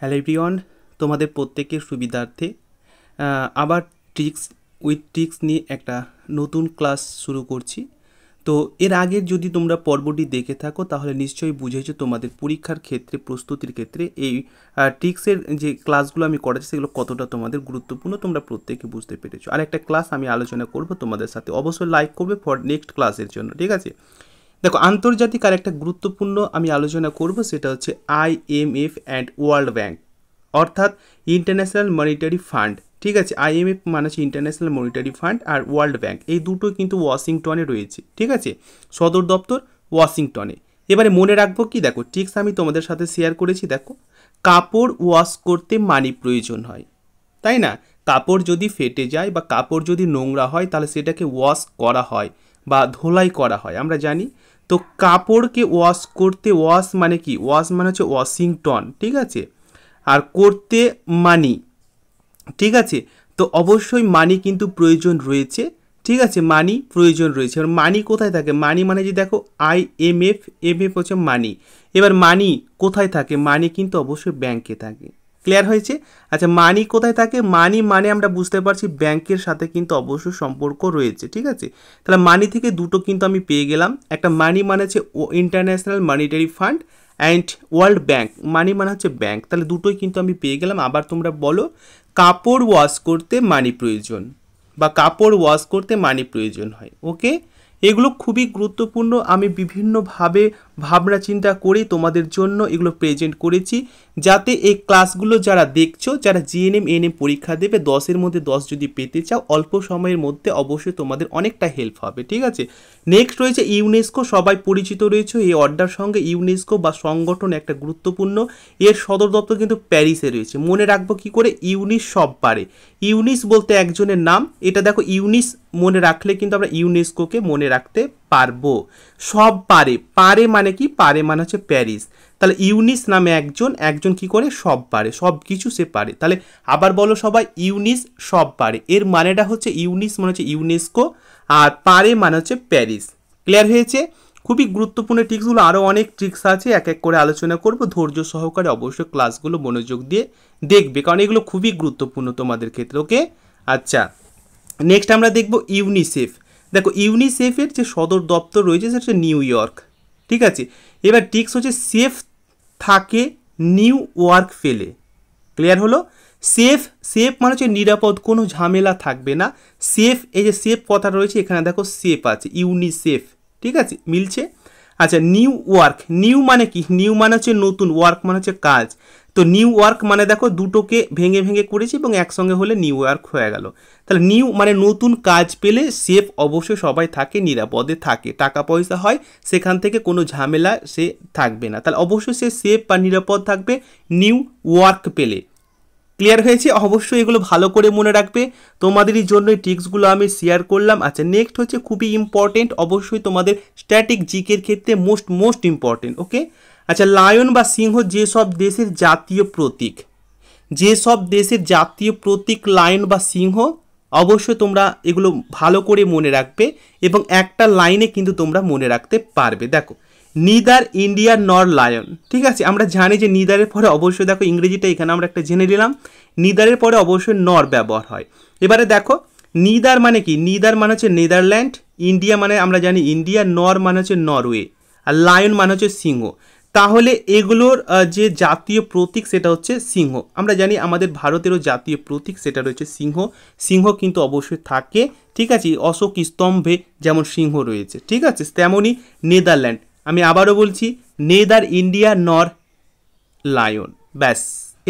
hello তোমাদের প্রত্যেকের সুবিধার্থে আবার ট্রিক্স উইথ ট্রিক্স নিয়ে একটা নতুন ক্লাস শুরু করছি তো এর আগে যদি তোমরা পর্বটি দেখে থাকো তাহলে নিশ্চয়ই বুঝেছো তোমাদের পরীক্ষার ক্ষেত্রে প্রস্তুতির ক্ষেত্রে এই ট্রিক্সের যে ক্লাসগুলো আমি করাচ্ছি সেগুলো কতটা তোমাদের গুরুত্বপূর্ণ তোমরা প্রত্যেকে বুঝতে পেরেছো আর একটা ক্লাস আমি আলোচনা করব তোমাদের সাথে অবশ্যই লাইক করবে ফর নেক্সট ক্লাসের জন্য ঠিক আছে দেখো আন্তর্জাতিক আর একটা গুরুত্বপূর্ণ আমি আলোচনা করব সেটা হচ্ছে আইএমএফ অ্যান্ড ওয়ার্ল্ড ব্যাংক অর্থাৎ ইন্টারন্যাশনাল মনিটারি ফান্ড ঠিক আছে আইএমএফ মানে হচ্ছে ইন্টারন্যাশনাল মনিটারি ফান্ড আর ওয়ার্ল্ড ব্যাংক এই দুটো কিন্তু ওয়াশিংটনে রয়েছে ঠিক আছে সদর দপ্তর ওয়াশিংটনে এবারে মনে রাখবো কি দেখো টিক্স আমি তোমাদের সাথে শেয়ার করেছি দেখো কাপড় ওয়াশ করতে মানি প্রয়োজন হয় তাই না কাপড় যদি ফেটে যায় বা কাপড় যদি নোংরা হয় তাহলে সেটাকে ওয়াশ করা হয় বা ধোলাই করা হয় আমরা জানি তো কাপড়কে ওয়াশ করতে ওয়াশ মানে কি ওয়াশ মানে হচ্ছে ওয়াশিংটন ঠিক আছে আর করতে মানি ঠিক আছে তো অবশ্যই মানি কিন্তু প্রয়োজন রয়েছে ঠিক আছে মানি প্রয়োজন রয়েছে এবার মানি কোথায় থাকে মানি মানে যে দেখো I M F M F হচ্ছে মানি এবার মানি কোথায় থাকে মানি কিন্তু অবশ্যই ব্যাংকে থাকে ক্লিয়ার হয়েছে আচ্ছা মানি কোথায় থাকে মানি মানে আমরা বুঝতে পারছি ব্যাংকের সাথে কিন্তু অবশ্যই সম্পর্ক রয়েছে ঠিক আছে তাহলে মানি থেকে দুটো কিন্তু আমি পেয়ে গেলাম একটা মানি মানে হচ্ছে international monetary fund and world bank money মানে হচ্ছে ব্যাংক তাহলে দুটোই কিন্তু আমি পেয়ে গেলাম আবার তোমরা বলো কাপড় ওয়াশ করতে মানি প্রয়োজন বা কাপড় ওয়াশ করতে মানি প্রয়োজন হয় ওকে এগুলো খুবই গুরুত্বপূর্ণ আমি বিভিন্নভাবে ভাবনা চিন্তা করে তোমাদের জন্য এগুলো প্রেজেন্ট করেছি যাতে এই ক্লাসগুলো যারা দেখছো যারা জিএনএম এএনএম পরীক্ষা দেবে দশের মধ্যে দশ যদি পেতে চাও অল্প সময়ের মধ্যে অবশ্যই তোমাদের অনেকটা হেল্প হবে ঠিক আছে নেক্সট রয়েছে ইউনেস্কো সবাই পরিচিত রয়েছে এই অর্ডার সঙ্গে ইউনেস্কো বা সংগঠন একটা গুরুত্বপূর্ণ এর সদর দপ্তর কিন্তু প্যারিসে রয়েছে মনে রাখবো কি করে ইউনিস সব পারে ইউনিস বলতে একজনের নাম এটা দেখো ইউনিস মনে রাখলে কিন্তু আমরা ইউনেস্কোকে মনে রাখতে পারবো সব পারে পারে মানে কি পারে মানে হচ্ছে প্যারিস তাহলে ইউনিস নামে একজন একজন কি করে সব পারে সব কিছু সে পারে তাহলে আবার বলো সবাই ইউনিস সব পারে এর মানেটা হচ্ছে ইউনিস মানে হচ্ছে ইউনেস্কো আর পারে মানে হচ্ছে প্যারিস ক্লিয়ার হয়েছে খুবই গুরুত্বপূর্ণ ট্রিক্সগুলো আরও অনেক ট্রিক্স আছে এক এক করে আলোচনা করব ধৈর্য সহকারে অবশ্যই ক্লাসগুলো মনোযোগ দিয়ে দেখবে কারণ এগুলো খুবই গুরুত্বপূর্ণ তোমাদের ক্ষেত্রে ওকে আচ্ছা নেক্সট আমরা দেখব ইউনিসেফ দেখো ইউনিসেফের যে সদর দপ্তর রয়েছে সেটা নিউ ইয়র্ক ঠিক আছে এবার টিক্স হচ্ছে সেফ থাকে নিউ ওয়ার্ক ফেলে ক্লিয়ার হলো সেফ সেফ মানে হচ্ছে নিরাপদ কোনো ঝামেলা থাকবে না সেফ এই যে সেফ কথা রয়েছে এখানে দেখো সেফ আছে ইউনিসেফ ঠিক আছে মিলছে আচ্ছা নিউ ওয়ার্ক নিউ মানে কি নিউ মানে হচ্ছে নতুন ওয়ার্ক মানে হচ্ছে কাজ তো নিউ ওয়ার্ক মানে দেখো দুটোকে ভেঙে ভেঙে করেছি এবং একসঙ্গে হলে নিউ ওয়ার্ক হয়ে গেল তাহলে নিউ মানে নতুন কাজ পেলে সেফ অবশ্যই সবাই থাকে নিরাপদে থাকে টাকা পয়সা হয় সেখান থেকে কোনো ঝামেলা সে থাকবে না তাহলে অবশ্যই সে সেফ বা নিরাপদ থাকবে নিউ ওয়ার্ক পেলে ক্লিয়ার হয়েছে অবশ্যই এগুলো ভালো করে মনে রাখবে তোমাদেরই জন্য এই টিপসগুলো আমি শেয়ার করলাম আচ্ছা নেক্সট হচ্ছে খুবই ইম্পর্টেন্ট অবশ্যই তোমাদের স্ট্যাটিক জিকের ক্ষেত্রে মোস্ট মোস্ট ইম্পর্টেন্ট ওকে আচ্ছা লায়ন বা সিংহ যেসব দেশের জাতীয় প্রতীক যেসব দেশের জাতীয় প্রতীক লায়ন বা সিংহ অবশ্যই তোমরা এগুলো ভালো করে মনে রাখবে এবং একটা লাইনে কিন্তু তোমরা মনে রাখতে পারবে দেখো নিদার ইন্ডিয়া নর লায়ন ঠিক আছে আমরা জানি যে নিদারের পরে অবশ্যই দেখো ইংরেজিটা এখানে আমরা একটা জেনে নিলাম নিদারের পরে অবশ্যই নর ব্যবহার হয় এবারে দেখো নিদার মানে কি নিদার মানে হচ্ছে নেদারল্যান্ড ইন্ডিয়া মানে আমরা জানি ইন্ডিয়া নর মানে হচ্ছে নরওয়ে আর লায়ন মানে হচ্ছে সিংহ তাহলে এগুলোর যে জাতীয় প্রতীক সেটা হচ্ছে সিংহ আমরা জানি আমাদের ভারতেরও জাতীয় প্রতীক সেটা রয়েছে সিংহ সিংহ কিন্তু অবশ্যই থাকে ঠিক আছে অশোক স্তম্ভে যেমন সিংহ রয়েছে ঠিক আছে তেমনই নেদারল্যান্ড আমি আবারও বলছি নেদার ইন্ডিয়া নর লায়ন ব্যাস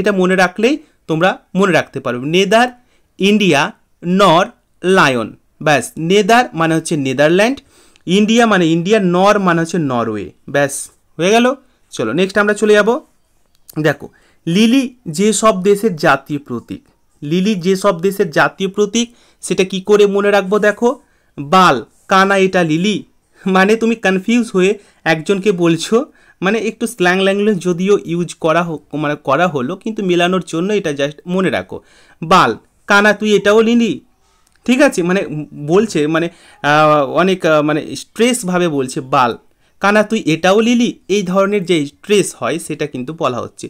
এটা মনে রাখলেই তোমরা মনে রাখতে পারবে নেদার ইন্ডিয়া নর লায়ন ব্যাস নেদার মানে হচ্ছে নেদারল্যান্ড ইন্ডিয়া মানে ইন্ডিয়া নর মানে হচ্ছে নরওয়ে ব্যাস হয়ে গেল চলো নেক্সট আমরা চলে যাব দেখো লিলি যে সব দেশের জাতীয় প্রতীক লিলি যে সব দেশের জাতীয় প্রতীক সেটা কি করে মনে রাখবো দেখো বাল কানা এটা লিলি মানে তুমি কনফিউজ হয়ে একজনকে বলছো মানে একটু স্ল্যাং ল্যাঙ্গুয়েজ যদিও ইউজ করা মানে করা হলো কিন্তু মেলানোর জন্য এটা জাস্ট মনে রাখো বাল কানা তুই এটাও লিলি ঠিক আছে মানে বলছে মানে অনেক মানে স্ট্রেসভাবে বলছে বাল কানা তুই এটাও লিলি এই ধরনের যে ট্রেস হয় সেটা কিন্তু বলা হচ্ছে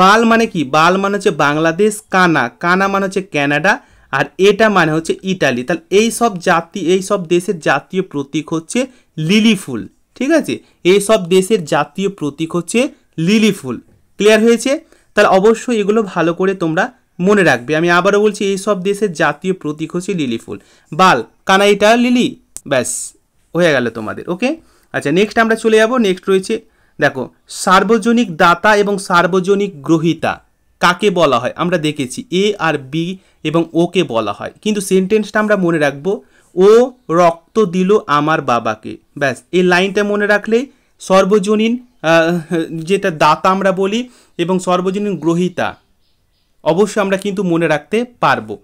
বাল মানে কি বাল মানে হচ্ছে বাংলাদেশ কানা কানা মানে হচ্ছে ক্যানাডা আর এটা মানে হচ্ছে ইটালি তাহলে এই সব জাতি এই সব দেশের জাতীয় প্রতীক হচ্ছে লিলি ফুল ঠিক আছে এই সব দেশের জাতীয় প্রতীক হচ্ছে লিলি ফুল ক্লিয়ার হয়েছে তাহলে অবশ্যই এগুলো ভালো করে তোমরা মনে রাখবে আমি আবারও বলছি এই সব দেশের জাতীয় প্রতীক হচ্ছে লিলি ফুল বাল কানাইটা লিলি ব্যাস হয়ে গেল তোমাদের ওকে আচ্ছা নেক্সট আমরা চলে যাব নেক্সট রয়েছে দেখো সার্বজনিক দাতা এবং সার্বজনিক গ্রহিতা কাকে বলা হয় আমরা দেখেছি এ আর বি এবং ওকে বলা হয় কিন্তু সেন্টেন্সটা আমরা মনে রাখব ও রক্ত দিল আমার বাবাকে ব্যাস এই লাইনটা মনে রাখলে সর্বজনীন যেটা দাতা আমরা বলি এবং সর্বজনীন গ্রহিতা অবশ্যই আমরা কিন্তু মনে রাখতে পারবো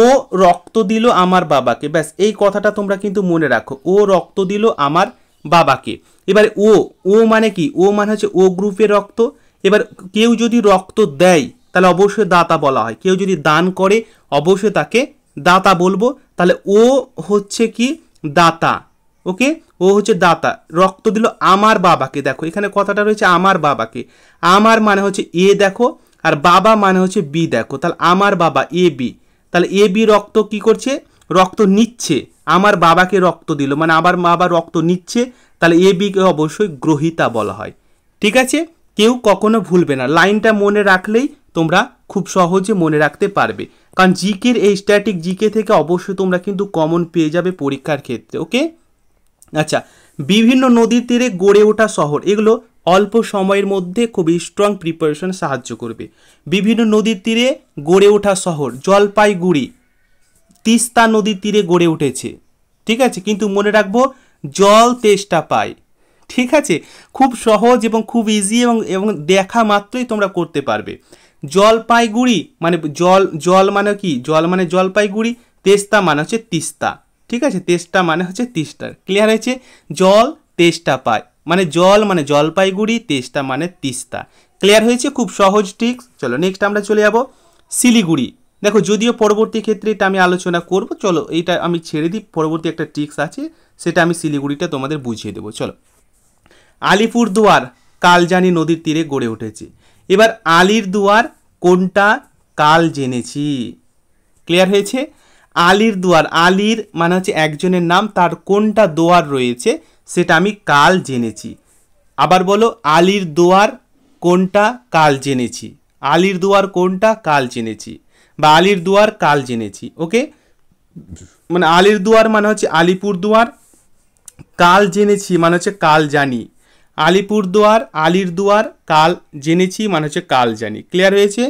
ও রক্ত দিল আমার বাবাকে ব্যাস এই কথাটা তোমরা কিন্তু মনে রাখো ও রক্ত দিল আমার বাবাকে এবার ও ও মানে কি ও মানে হচ্ছে ও গ্রুপের রক্ত এবার কেউ যদি রক্ত দেয় তাহলে অবশ্যই দাতা বলা হয় কেউ যদি দান করে অবশ্যই তাকে দাতা বলবো তাহলে ও হচ্ছে কি দাতা ওকে ও হচ্ছে দাতা রক্ত দিল আমার বাবাকে দেখো এখানে কথাটা রয়েছে আমার বাবাকে আমার মানে হচ্ছে এ দেখো আর বাবা মানে হচ্ছে বি দেখো তাহলে আমার বাবা এ বি তাহলে এ বি রক্ত কি করছে রক্ত নিচ্ছে আমার বাবাকে রক্ত দিল মানে মা বাবা রক্ত নিচ্ছে তাহলে এ বিকে অবশ্যই গ্রহিতা বলা হয় ঠিক আছে কেউ কখনো ভুলবে না লাইনটা মনে রাখলেই তোমরা খুব সহজে মনে রাখতে পারবে কারণ জিকের এই স্ট্যাটিক জিকে থেকে অবশ্যই তোমরা কিন্তু কমন পেয়ে যাবে পরীক্ষার ক্ষেত্রে ওকে আচ্ছা বিভিন্ন নদীর তীরে গড়ে ওঠা শহর এগুলো অল্প সময়ের মধ্যে খুবই স্ট্রং প্রিপারেশন সাহায্য করবে বিভিন্ন নদীর তীরে গড়ে ওঠা শহর জলপাইগুড়ি তিস্তা নদীর তীরে গড়ে উঠেছে ঠিক আছে কিন্তু মনে রাখবো জল তেষ্টা পায় ঠিক আছে খুব সহজ এবং খুব ইজি এবং এবং দেখা মাত্রই তোমরা করতে পারবে জলপাইগুড়ি মানে জল জল মানে কি জল মানে জলপাইগুড়ি তেস্তা মানে হচ্ছে তিস্তা ঠিক আছে তেস্তা মানে হচ্ছে তিস্তা ক্লিয়ার হয়েছে জল তেষ্টা পায় মানে জল মানে জলপাইগুড়ি তেষ্টা মানে তিস্তা ক্লিয়ার হয়েছে খুব সহজ ঠিক চলো নেক্সট আমরা চলে যাব শিলিগুড়ি দেখো যদিও পরবর্তী ক্ষেত্রে এটা আমি আলোচনা করব চলো এইটা আমি ছেড়ে দিই পরবর্তী একটা ট্রিক্স আছে সেটা আমি শিলিগুড়িটা তোমাদের বুঝিয়ে দেবো চলো আলিপুরদুয়ার কালজানি নদীর তীরে গড়ে উঠেছে এবার আলির দুয়ার কোনটা কাল জেনেছি ক্লিয়ার হয়েছে আলির দুয়ার আলির মানে হচ্ছে একজনের নাম তার কোনটা দোয়ার রয়েছে সেটা আমি কাল জেনেছি আবার বলো আলির দোয়ার কোনটা কাল জেনেছি আলির দুয়ার কোনটা কাল জেনেছি বা আলির দুয়ার কাল জেনেছি ওকে মানে আলির দুয়ার মানে হচ্ছে আলিপুর দুয়ার কাল জেনেছি মানে হচ্ছে কাল জানি আলিপুর দুয়ার আলির দুয়ার কাল জেনেছি মানে হচ্ছে কাল জানি ক্লিয়ার হয়েছে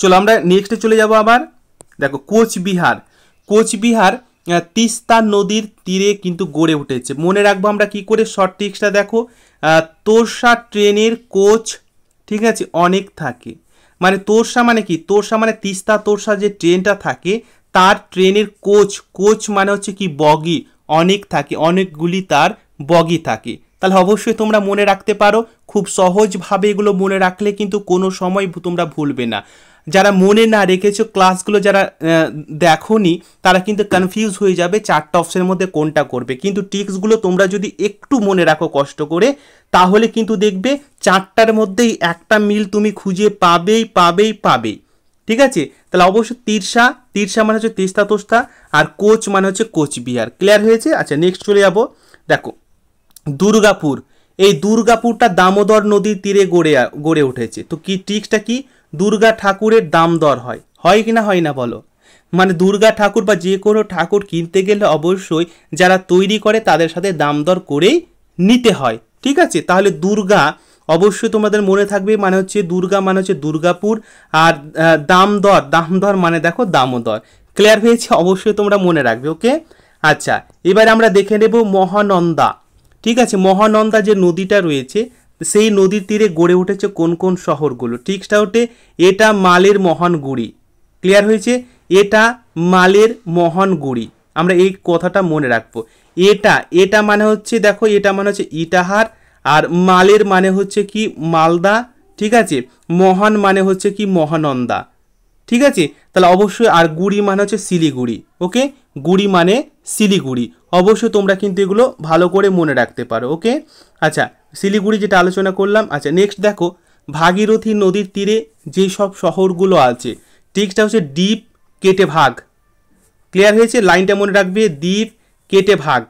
চলো আমরা নেক্সটে চলে যাব আবার দেখো কোচবিহার কোচবিহার তিস্তা নদীর তীরে কিন্তু গড়ে উঠেছে মনে রাখবো আমরা কি করে শর্ট টিক্সটা দেখো তোরসা ট্রেনের কোচ ঠিক আছে অনেক থাকে মানে তোরসা মানে কি তোরসা মানে তিস্তা তোরসা যে ট্রেনটা থাকে তার ট্রেনের কোচ কোচ মানে হচ্ছে কি বগি অনেক থাকে অনেকগুলি তার বগি থাকে তাহলে অবশ্যই তোমরা মনে রাখতে পারো খুব সহজভাবে এগুলো মনে রাখলে কিন্তু কোনো সময় তোমরা ভুলবে না যারা মনে না রেখেছো ক্লাসগুলো যারা দেখোনি তারা কিন্তু কনফিউজ হয়ে যাবে চারটা অপশনের মধ্যে কোনটা করবে কিন্তু টিক্সগুলো তোমরা যদি একটু মনে রাখো কষ্ট করে তাহলে কিন্তু দেখবে চারটার মধ্যেই একটা মিল তুমি খুঁজে পাবেই পাবেই পাবেই ঠিক আছে তাহলে অবশ্যই তিরসা তিরসা মানে হচ্ছে তিস্তা তোস্তা আর কোচ মানে হচ্ছে কোচবিহার ক্লিয়ার হয়েছে আচ্ছা নেক্সট চলে যাবো দেখো দুর্গাপুর এই দুর্গাপুরটা দামোদর নদীর তীরে গড়ে গড়ে উঠেছে তো কি টিক্সটা কি দুর্গা ঠাকুরের দাম দর হয় হয় কি না হয় না বলো মানে দুর্গা ঠাকুর বা যে কোনো ঠাকুর কিনতে গেলে অবশ্যই যারা তৈরি করে তাদের সাথে দাম দর করেই নিতে হয় ঠিক আছে তাহলে দুর্গা অবশ্যই তোমাদের মনে থাকবে মানে হচ্ছে দুর্গা মানে হচ্ছে দুর্গাপুর আর দামদর দামদর মানে দেখো দামোদর ক্লিয়ার হয়েছে অবশ্যই তোমরা মনে রাখবে ওকে আচ্ছা এবার আমরা দেখে নেব মহানন্দা ঠিক আছে মহানন্দা যে নদীটা রয়েছে সেই নদীর তীরে গড়ে উঠেছে কোন কোন শহরগুলো ঠিকটা ওঠে এটা মালের মহান গুড়ি ক্লিয়ার হয়েছে এটা মালের মহান গুড়ি আমরা এই কথাটা মনে রাখবো এটা এটা মানে হচ্ছে দেখো এটা মানে হচ্ছে ইটাহার আর মালের মানে হচ্ছে কি মালদা ঠিক আছে মহান মানে হচ্ছে কি মহানন্দা ঠিক আছে তাহলে অবশ্যই আর গুড়ি মানে হচ্ছে শিলিগুড়ি ওকে গুড়ি মানে শিলিগুড়ি অবশ্যই তোমরা কিন্তু এগুলো ভালো করে মনে রাখতে পারো ওকে আচ্ছা শিলিগুড়ি যেটা আলোচনা করলাম আচ্ছা নেক্সট দেখো ভাগীরথী নদীর তীরে যে সব শহরগুলো আছে টিক্সটা হচ্ছে দ্বীপ কেটে ভাগ ক্লিয়ার হয়েছে লাইনটা মনে রাখবে দ্বীপ কেটে ভাগ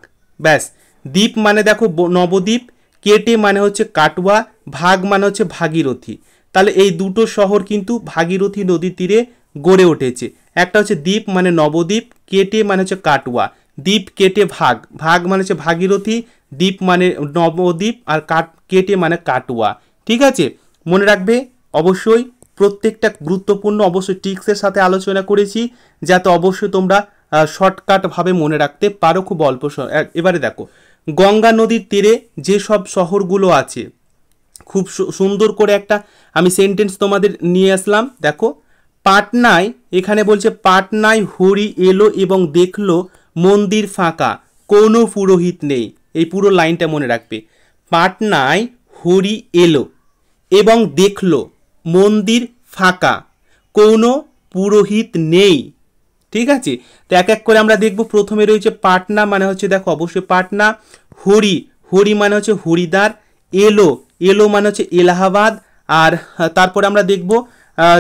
ব্যাস দ্বীপ মানে দেখো নবদ্বীপ কেটে মানে হচ্ছে কাটুয়া ভাগ মানে হচ্ছে ভাগীরথী তাহলে এই দুটো শহর কিন্তু ভাগীরথী নদীর তীরে গড়ে উঠেছে একটা হচ্ছে দ্বীপ মানে নবদ্বীপ কেটে মানে হচ্ছে কাটুয়া দ্বীপ কেটে ভাগ ভাগ মানে হচ্ছে ভাগীরথী দ্বীপ মানে নবদ্বীপ আর কাট কেটে মানে কাটুয়া ঠিক আছে মনে রাখবে অবশ্যই প্রত্যেকটা গুরুত্বপূর্ণ অবশ্যই টিক্সের সাথে আলোচনা করেছি যাতে অবশ্যই তোমরা শর্টকাটভাবে মনে রাখতে পারো খুব অল্প এবারে দেখো গঙ্গা নদীর তীরে যেসব শহরগুলো আছে খুব সুন্দর করে একটা আমি সেন্টেন্স তোমাদের নিয়ে আসলাম দেখো পাটনায় এখানে বলছে পাটনায় হরি এলো এবং দেখলো মন্দির ফাঁকা কোনো পুরোহিত নেই এই পুরো লাইনটা মনে রাখবে পাটনায় হরি এলো এবং দেখল মন্দির ফাঁকা কোনো পুরোহিত নেই ঠিক আছে তো এক এক করে আমরা দেখব প্রথমে রয়েছে পাটনা মানে হচ্ছে দেখো অবশ্যই পাটনা হরি হরি মানে হচ্ছে হরিদ্বার এলো এলো মানে হচ্ছে এলাহাবাদ আর তারপরে আমরা দেখব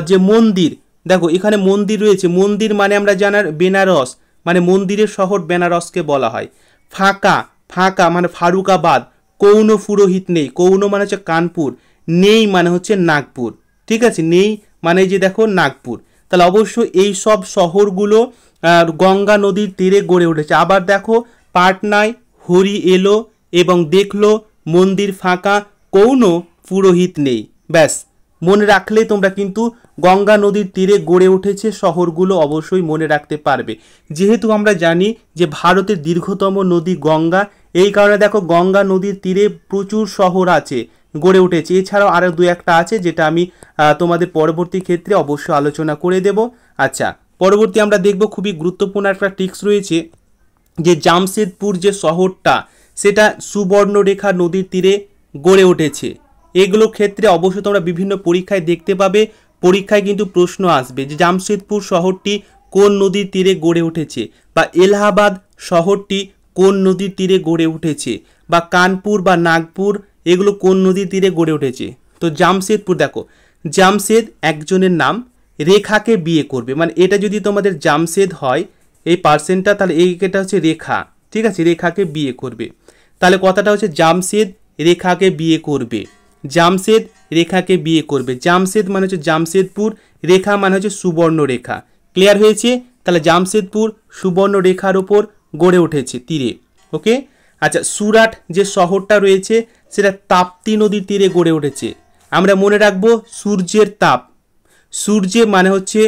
যে মন্দির দেখো এখানে মন্দির রয়েছে মন্দির মানে আমরা জানার বেনারস মানে মন্দিরের শহর বেনারসকে বলা হয় ফাঁকা ফাঁকা মানে ফারুকাবাদ কৌন পুরোহিত নেই কৌন মানে হচ্ছে কানপুর নেই মানে হচ্ছে নাগপুর ঠিক আছে নেই মানে যে দেখো নাগপুর তাহলে অবশ্য এই সব শহরগুলো গঙ্গা নদীর তীরে গড়ে উঠেছে আবার দেখো পাটনায় হরি এলো এবং দেখলো মন্দির ফাঁকা কৌন পুরোহিত নেই ব্যাস মনে রাখলে তোমরা কিন্তু গঙ্গা নদীর তীরে গড়ে উঠেছে শহরগুলো অবশ্যই মনে রাখতে পারবে যেহেতু আমরা জানি যে ভারতের দীর্ঘতম নদী গঙ্গা এই কারণে দেখো গঙ্গা নদীর তীরে প্রচুর শহর আছে গড়ে উঠেছে এছাড়াও আরও দু একটা আছে যেটা আমি তোমাদের পরবর্তী ক্ষেত্রে অবশ্যই আলোচনা করে দেব আচ্ছা পরবর্তী আমরা দেখব খুবই গুরুত্বপূর্ণ একটা টিক্স রয়েছে যে জামশেদপুর যে শহরটা সেটা সুবর্ণরেখা নদীর তীরে গড়ে উঠেছে এগুলোর ক্ষেত্রে অবশ্যই তোমরা বিভিন্ন পরীক্ষায় দেখতে পাবে পরীক্ষায় কিন্তু প্রশ্ন আসবে যে জামশেদপুর শহরটি কোন নদীর তীরে গড়ে উঠেছে বা এলাহাবাদ শহরটি কোন নদীর তীরে গড়ে উঠেছে বা কানপুর বা নাগপুর এগুলো কোন নদীর তীরে গড়ে উঠেছে তো জামশেদপুর দেখো জামশেদ একজনের নাম রেখাকে বিয়ে করবে মানে এটা যদি তোমাদের জামশেদ হয় এই পার্সেন্টটা তাহলে এইটা হচ্ছে রেখা ঠিক আছে রেখাকে বিয়ে করবে তাহলে কথাটা হচ্ছে জামশেদ রেখাকে বিয়ে করবে জামশেদ রেখাকে বিয়ে করবে জামশেদ মানে হচ্ছে জামশেদপুর রেখা মানে হচ্ছে সুবর্ণরেখা ক্লিয়ার হয়েছে তাহলে জামশেদপুর সুবর্ণরেখার ওপর গড়ে উঠেছে তীরে ওকে আচ্ছা সুরাট যে শহরটা রয়েছে সেটা তাপ্তি নদীর তীরে গড়ে উঠেছে আমরা মনে রাখবো সূর্যের তাপ সূর্য মানে হচ্ছে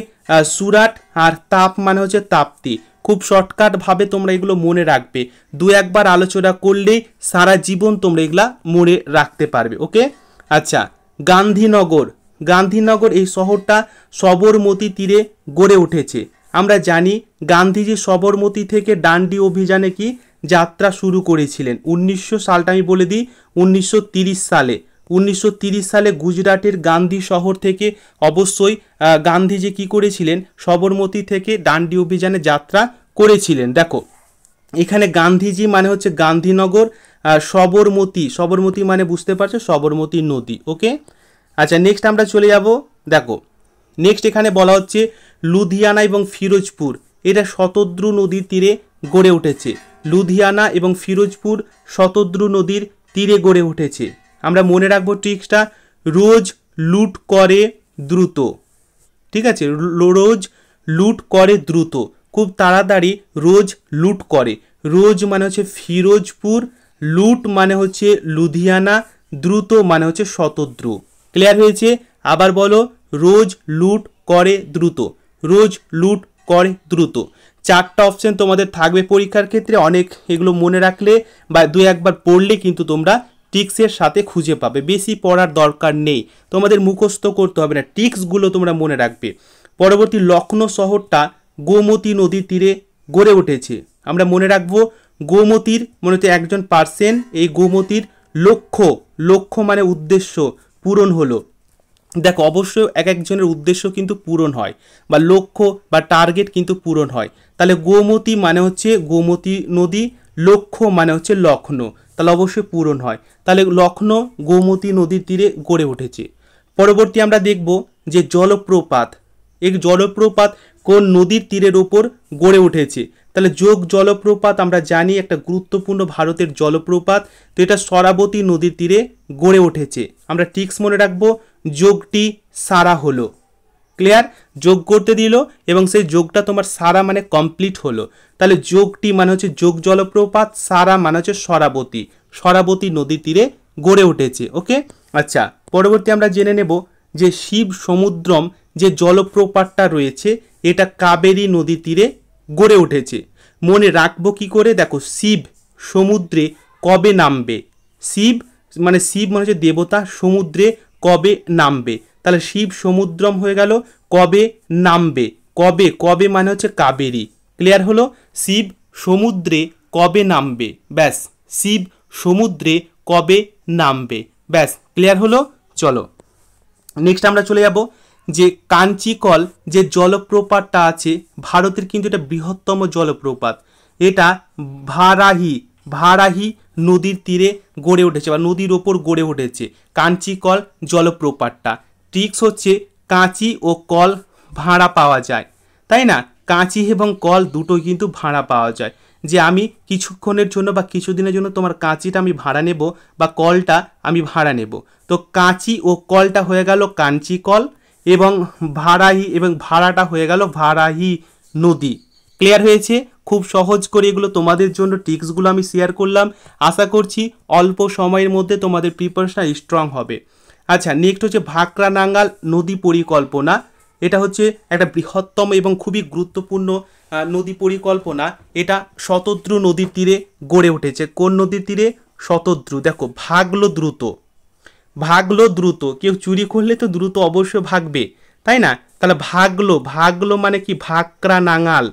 সুরাট আর তাপ মানে হচ্ছে তাপ্তি খুব শর্টকাটভাবে তোমরা এগুলো মনে রাখবে দু একবার আলোচনা করলেই সারা জীবন তোমরা এগুলা মনে রাখতে পারবে ওকে আচ্ছা গান্ধীনগর গান্ধীনগর এই শহরটা সবরমতী তীরে গড়ে উঠেছে আমরা জানি গান্ধীজি সবরমতি থেকে ডান্ডি অভিযানে কি যাত্রা শুরু করেছিলেন উনিশশো সালটা আমি বলে দিই উনিশশো সালে উনিশশো সালে গুজরাটের গান্ধী শহর থেকে অবশ্যই গান্ধীজি কি করেছিলেন সবরমতি থেকে ডান্ডি অভিযানে যাত্রা করেছিলেন দেখো এখানে গান্ধীজি মানে হচ্ছে গান্ধীনগর সবরমতী সবরমতী মানে বুঝতে পারছো সবরমতী নদী ওকে আচ্ছা নেক্সট আমরা চলে যাব দেখো নেক্সট এখানে বলা হচ্ছে লুধিয়ানা এবং ফিরোজপুর এটা শতদ্রু নদীর তীরে গড়ে উঠেছে লুধিয়ানা এবং ফিরোজপুর শতদ্রু নদীর তীরে গড়ে উঠেছে আমরা মনে রাখবো ট্রিক্সটা রোজ লুট করে দ্রুত ঠিক আছে রোজ লুট করে দ্রুত খুব তাড়াতাড়ি রোজ লুট করে রোজ মানে হচ্ছে ফিরোজপুর লুট মানে হচ্ছে লুধিয়ানা দ্রুত মানে হচ্ছে শতদ্রু ক্লিয়ার হয়েছে আবার বলো রোজ লুট করে দ্রুত রোজ লুট করে দ্রুত চারটা অপশান তোমাদের থাকবে পরীক্ষার ক্ষেত্রে অনেক এগুলো মনে রাখলে বা দু একবার পড়লে কিন্তু তোমরা টিক্সের সাথে খুঁজে পাবে বেশি পড়ার দরকার নেই তোমাদের মুখস্থ করতে হবে না টিক্সগুলো তোমরা মনে রাখবে পরবর্তী লক্ষ্ণৌ শহরটা গোমতী নদীর তীরে গড়ে উঠেছে আমরা মনে রাখবো গোমতির মনে হচ্ছে একজন পার্সেন এই গোমতির লক্ষ্য লক্ষ্য মানে উদ্দেশ্য পূরণ হলো দেখো অবশ্যই এক একজনের উদ্দেশ্য কিন্তু পূরণ হয় বা লক্ষ্য বা টার্গেট কিন্তু পূরণ হয় তাহলে গোমতি মানে হচ্ছে গোমতি নদী লক্ষ্য মানে হচ্ছে লক্ষ্ণ তাহলে অবশ্যই পূরণ হয় তাহলে লক্ষ্ণ গোমতী নদীর তীরে গড়ে উঠেছে পরবর্তী আমরা দেখব যে জলপ্রপাত এই জলপ্রপাত কোন নদীর তীরের ওপর গড়ে উঠেছে তাহলে যোগ জলপ্রপাত আমরা জানি একটা গুরুত্বপূর্ণ ভারতের জলপ্রপাত তো এটা সরাবতী নদীর তীরে গড়ে উঠেছে আমরা টিক্স মনে রাখবো যোগটি সারা হলো ক্লিয়ার যোগ করতে দিল এবং সেই যোগটা তোমার সারা মানে কমপ্লিট হলো তাহলে যোগটি মানে হচ্ছে যোগ জলপ্রপাত সারা মানে হচ্ছে সরাবতী সরাবতী নদীর তীরে গড়ে উঠেছে ওকে আচ্ছা পরবর্তী আমরা জেনে নেব যে শিব সমুদ্রম যে জলপ্রপাতটা রয়েছে এটা কাবেরী নদীর তীরে গড়ে উঠেছে মনে রাখবো কি করে দেখো শিব সমুদ্রে কবে নামবে শিব মানে শিব মানে হচ্ছে দেবতা সমুদ্রে কবে নামবে তাহলে শিব সমুদ্রম হয়ে গেল কবে নামবে কবে কবে মানে হচ্ছে কাবেরী ক্লিয়ার হলো শিব সমুদ্রে কবে নামবে ব্যাস শিব সমুদ্রে কবে নামবে ব্যাস ক্লিয়ার হলো চলো নেক্সট আমরা চলে যাব যে কাঞ্চিকল যে জলপ্রপাতটা আছে ভারতের কিন্তু এটা বৃহত্তম জলপ্রপাত এটা ভারাহি ভারাহি নদীর তীরে গড়ে উঠেছে বা নদীর ওপর গড়ে উঠেছে কাঞ্চিকল জলপ্রপাতটা ট্রিক্স হচ্ছে কাঁচি ও কল ভাড়া পাওয়া যায় তাই না কাঁচি এবং কল দুটোই কিন্তু ভাড়া পাওয়া যায় যে আমি কিছুক্ষণের জন্য বা কিছুদিনের জন্য তোমার কাঁচিটা আমি ভাড়া নেব বা কলটা আমি ভাড়া নেব তো কাঁচি ও কলটা হয়ে গেল কাঞ্চি কল এবং ভাড়াহি এবং ভাড়াটা হয়ে গেল ভাড়াহি নদী ক্লিয়ার হয়েছে খুব সহজ করে এগুলো তোমাদের জন্য টিক্সগুলো আমি শেয়ার করলাম আশা করছি অল্প সময়ের মধ্যে তোমাদের প্রিপারেশন স্ট্রং হবে আচ্ছা নেক্সট হচ্ছে ভাকরা নাঙ্গাল নদী পরিকল্পনা এটা হচ্ছে একটা বৃহত্তম এবং খুবই গুরুত্বপূর্ণ নদী পরিকল্পনা এটা শতদ্রু নদীর তীরে গড়ে উঠেছে কোন নদীর তীরে শতদ্রু দেখো ভাগলো দ্রুত ভাগলো দ্রুত কেউ চুরি করলে তো দ্রুত অবশ্যই ভাগবে তাই না তাহলে ভাগলো ভাগলো মানে কি ভাকরা নাঙাল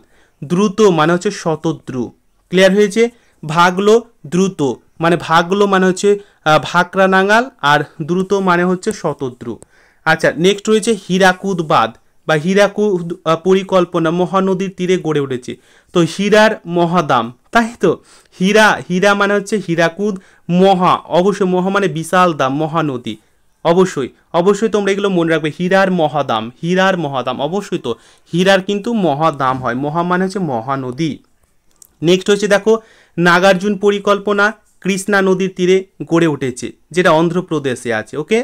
দ্রুত মানে হচ্ছে শতদ্রু ক্লিয়ার হয়েছে ভাগলো দ্রুত মানে ভাগলো মানে হচ্ছে ভাকরা নাঙাল আর দ্রুত মানে হচ্ছে শতদ্রু আচ্ছা নেক্সট রয়েছে হীরাকুদ বাঁধ বা হীরাকুদ পরিকল্পনা মহানদীর তীরে গড়ে উঠেছে তো হীরার মহাদাম তাই তো হীরা হীরা মানে হচ্ছে হীরাকুদ মহা অবশ্যই মহা মানে বিশাল দাম মহানদী অবশ্যই অবশ্যই তোমরা এগুলো মনে রাখবে হীরার মহাদাম হীরার মহাদাম অবশ্যই তো হীরার কিন্তু মহাদাম হয় মহা মানে হচ্ছে মহানদী নেক্সট হচ্ছে দেখো নাগার্জুন পরিকল্পনা কৃষ্ণা নদীর তীরে গড়ে উঠেছে যেটা অন্ধ্রপ্রদেশে আছে ওকে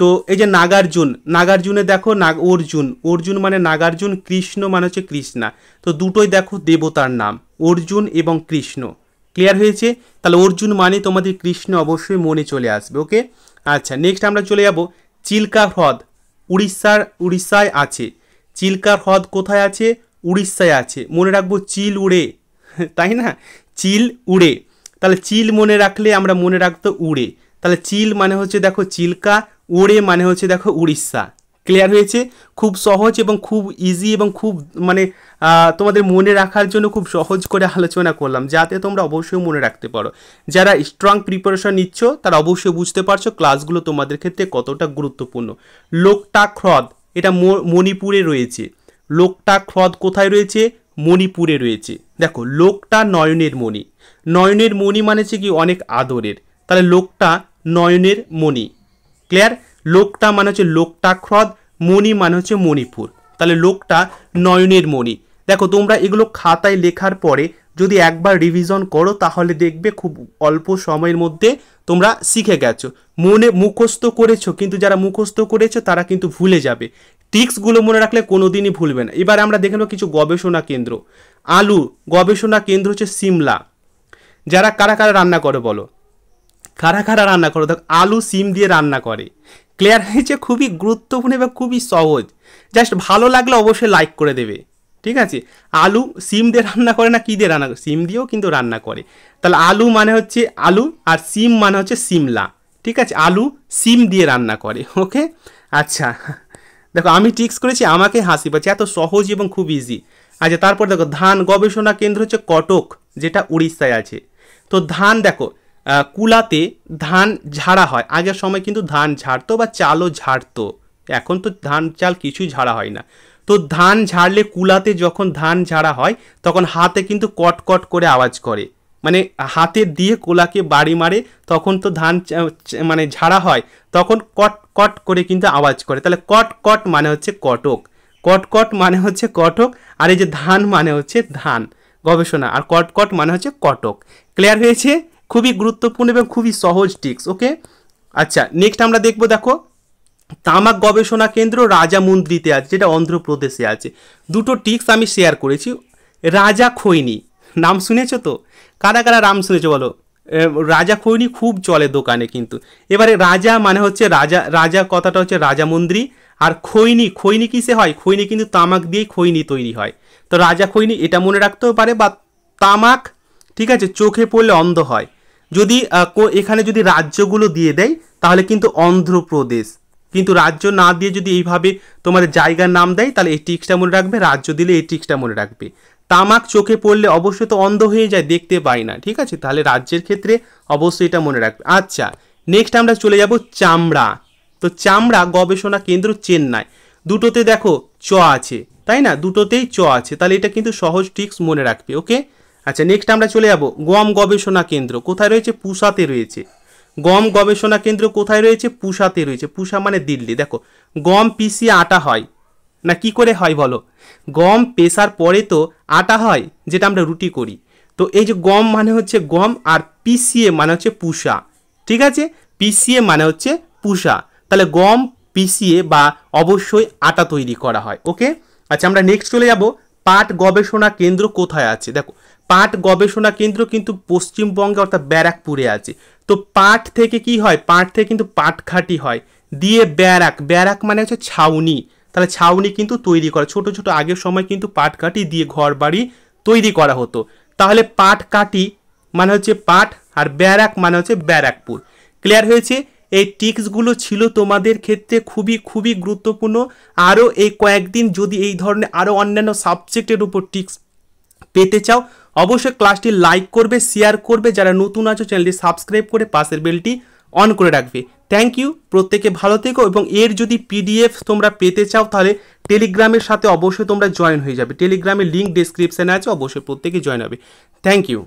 তো এই যে নাগার্জুন নাগার্জুনে দেখো নাগ অর্জুন অর্জুন মানে নাগার্জুন কৃষ্ণ মানে হচ্ছে কৃষ্ণা তো দুটোই দেখো দেবতার নাম অর্জুন এবং কৃষ্ণ ক্লিয়ার হয়েছে তাহলে অর্জুন মানে তোমাদের কৃষ্ণ অবশ্যই মনে চলে আসবে ওকে আচ্ছা নেক্সট আমরা চলে যাব চিল্কা হ্রদ উড়িষ্যার উড়িষ্যায় আছে চিল্কা হ্রদ কোথায় আছে উড়িষ্যায় আছে মনে রাখবো চিল উড়ে তাই না চিল উড়ে তাহলে চিল মনে রাখলে আমরা মনে রাখতো উড়ে তাহলে চিল মানে হচ্ছে দেখো চিল্কা ওড়ে মানে হচ্ছে দেখো উড়িষ্যা ক্লিয়ার হয়েছে খুব সহজ এবং খুব ইজি এবং খুব মানে তোমাদের মনে রাখার জন্য খুব সহজ করে আলোচনা করলাম যাতে তোমরা অবশ্যই মনে রাখতে পারো যারা স্ট্রং প্রিপারেশন নিচ্ছ তারা অবশ্যই বুঝতে পারছো ক্লাসগুলো তোমাদের ক্ষেত্রে কতটা গুরুত্বপূর্ণ লোকটা হ্রদ এটা মণিপুরে রয়েছে লোকটা হ্রদ কোথায় রয়েছে মণিপুরে রয়েছে দেখো লোকটা নয়নের মণি নয়নের মণি মানে হচ্ছে কি অনেক আদরের তাহলে লোকটা নয়নের মণি ক্লিয়ার লোকটা মানে হচ্ছে লোকটা লোকটাক্রদ মণি মানে হচ্ছে মণিপুর তাহলে লোকটা নয়নের মণি দেখো তোমরা এগুলো খাতায় লেখার পরে যদি একবার রিভিশন করো তাহলে দেখবে খুব অল্প সময়ের মধ্যে তোমরা শিখে গেছো মনে মুখস্থ করেছো কিন্তু যারা মুখস্থ করেছো তারা কিন্তু ভুলে যাবে টিক্সগুলো মনে রাখলে কোনো দিনই ভুলবে না এবার আমরা দেখে নেব কিছু গবেষণা কেন্দ্র আলু গবেষণা কেন্দ্র হচ্ছে সিমলা যারা কারা কারা রান্না করে বলো খাড়া খাড়া রান্না করে দেখো আলু সিম দিয়ে রান্না করে ক্লিয়ার হয়েছে খুবই গুরুত্বপূর্ণ এবং খুবই সহজ জাস্ট ভালো লাগলে অবশ্যই লাইক করে দেবে ঠিক আছে আলু সিম দিয়ে রান্না করে না কী দিয়ে রান্না করে সিম দিয়েও কিন্তু রান্না করে তাহলে আলু মানে হচ্ছে আলু আর সিম মানে হচ্ছে সিমলা ঠিক আছে আলু সিম দিয়ে রান্না করে ওকে আচ্ছা দেখো আমি টিক্স করেছি আমাকে হাসি পাচ্ছি এত সহজ এবং খুব ইজি আচ্ছা তারপর দেখো ধান গবেষণা কেন্দ্র হচ্ছে কটক যেটা উড়িষ্যায় আছে তো ধান দেখো কুলাতে ধান ঝাড়া হয় আগের সময় কিন্তু ধান ঝাড়তো বা চালও ঝাড়তো এখন তো ধান চাল কিছুই ঝাড়া হয় না তো ধান ঝাড়লে কুলাতে যখন ধান ঝাড়া হয় তখন হাতে কিন্তু কটকট করে আওয়াজ করে মানে হাতে দিয়ে কোলাকে বাড়ি মারে তখন তো ধান মানে ঝাড়া হয় তখন কট কট করে কিন্তু আওয়াজ করে তাহলে কট কট মানে হচ্ছে কটক কটকট মানে হচ্ছে কটক আর এই যে ধান মানে হচ্ছে ধান গবেষণা আর কটকট মানে হচ্ছে কটক ক্লিয়ার হয়েছে খুবই গুরুত্বপূর্ণ এবং খুবই সহজ টিক্স ওকে আচ্ছা নেক্সট আমরা দেখব দেখো তামাক গবেষণা কেন্দ্র রাজামুন্দ্রিতে আছে যেটা অন্ধ্রপ্রদেশে আছে দুটো টিক্স আমি শেয়ার করেছি রাজা খৈনি নাম শুনেছো তো কারা কারা নাম শুনেছো বলো রাজা খৈনি খুব চলে দোকানে কিন্তু এবারে রাজা মানে হচ্ছে রাজা রাজা কথাটা হচ্ছে রাজামন্দ্রী আর খৈনি খৈনি কিসে হয় খৈনি কিন্তু তামাক দিয়েই খৈনি তৈরি হয় তো রাজা খৈনি এটা মনে রাখতেও পারে বা তামাক ঠিক আছে চোখে পড়লে অন্ধ হয় যদি এখানে যদি রাজ্যগুলো দিয়ে দেয় তাহলে কিন্তু অন্ধ্রপ্রদেশ কিন্তু রাজ্য না দিয়ে যদি এইভাবে তোমার জায়গার নাম দেয় তাহলে এই টিক্সটা মনে রাখবে রাজ্য দিলে এই টিক্সটা মনে রাখবে তামাক চোখে পড়লে অবশ্যই তো অন্ধ হয়ে যায় দেখতে পাই না ঠিক আছে তাহলে রাজ্যের ক্ষেত্রে অবশ্যই এটা মনে রাখবে আচ্ছা নেক্সট আমরা চলে যাব চামড়া তো চামড়া গবেষণা কেন্দ্র চেন্নাই দুটোতে দেখো চ আছে তাই না দুটোতেই চ আছে তাহলে এটা কিন্তু সহজ টিক্স মনে রাখবে ওকে আচ্ছা নেক্সট আমরা চলে যাব গম গবেষণা কেন্দ্র কোথায় রয়েছে পুষাতে রয়েছে গম গবেষণা কেন্দ্র কোথায় রয়েছে পুষাতে রয়েছে পুষা মানে দিল্লি দেখো গম পিসি আটা হয় না কি করে হয় বলো গম পেশার পরে তো আটা হয় যেটা আমরা রুটি করি তো এই যে গম মানে হচ্ছে গম আর পিসিএ মানে হচ্ছে পুষা ঠিক আছে পিসিএ মানে হচ্ছে পুষা তাহলে গম পিসিএ বা অবশ্যই আটা তৈরি করা হয় ওকে আচ্ছা আমরা নেক্সট চলে যাব পাট গবেষণা কেন্দ্র কোথায় আছে দেখো পাট গবেষণা কেন্দ্র কিন্তু পশ্চিমবঙ্গে অর্থাৎ ব্যারাকপুরে আছে তো পাট থেকে কি হয় পাট থেকে কিন্তু খাটি হয় দিয়ে ব্যারাক ব্যারাক মানে হচ্ছে ছাউনি তাহলে ছাউনি কিন্তু তৈরি করা ছোট ছোট আগের সময় কিন্তু পাটকাঠি দিয়ে ঘর বাড়ি তৈরি করা হতো তাহলে পাটকাঠি মানে হচ্ছে পাট আর ব্যারাক মানে হচ্ছে ব্যারাকপুর ক্লিয়ার হয়েছে এই টিক্সগুলো ছিল তোমাদের ক্ষেত্রে খুবই খুবই গুরুত্বপূর্ণ আরও এই কয়েকদিন যদি এই ধরনের আরও অন্যান্য সাবজেক্টের উপর টিক্স পেতে চাও অবশ্যই ক্লাসটি লাইক করবে শেয়ার করবে যারা নতুন আছো চ্যানেলটি সাবস্ক্রাইব করে পাশের বেলটি অন করে রাখবে থ্যাংক ইউ প্রত্যেকে ভালো থেকো এবং এর যদি পিডিএফ তোমরা পেতে চাও তাহলে টেলিগ্রামের সাথে অবশ্যই তোমরা জয়েন হয়ে যাবে টেলিগ্রামের লিঙ্ক ডিসক্রিপশানে আছে অবশ্যই প্রত্যেকে জয়েন হবে থ্যাংক ইউ